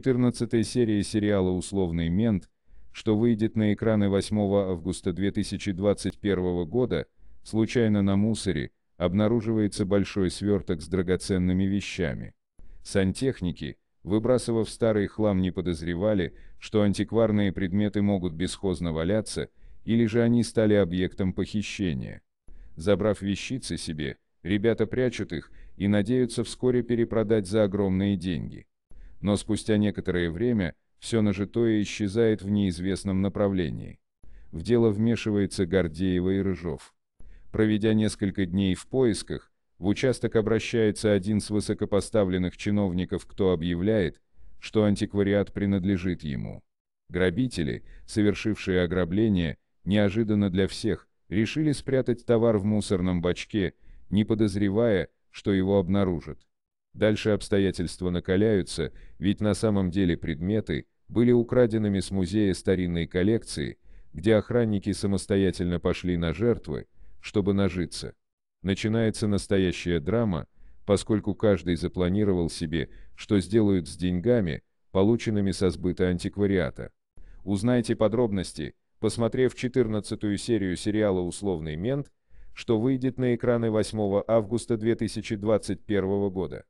14 серии сериала «Условный мент», что выйдет на экраны 8 августа 2021 года, случайно на мусоре, обнаруживается большой сверток с драгоценными вещами. Сантехники, выбрасывав старый хлам, не подозревали, что антикварные предметы могут бесхозно валяться, или же они стали объектом похищения. Забрав вещицы себе, ребята прячут их и надеются вскоре перепродать за огромные деньги но спустя некоторое время все нажитое исчезает в неизвестном направлении. В дело вмешивается Гордеева и Рыжов. Проведя несколько дней в поисках, в участок обращается один из высокопоставленных чиновников, кто объявляет, что антиквариат принадлежит ему. Грабители, совершившие ограбление, неожиданно для всех, решили спрятать товар в мусорном бачке, не подозревая, что его обнаружат. Дальше обстоятельства накаляются, ведь на самом деле предметы были украденными с музея старинной коллекции, где охранники самостоятельно пошли на жертвы, чтобы нажиться. Начинается настоящая драма, поскольку каждый запланировал себе, что сделают с деньгами, полученными со сбыта антиквариата. Узнайте подробности, посмотрев 14 серию сериала «Условный мент», что выйдет на экраны 8 августа 2021 года.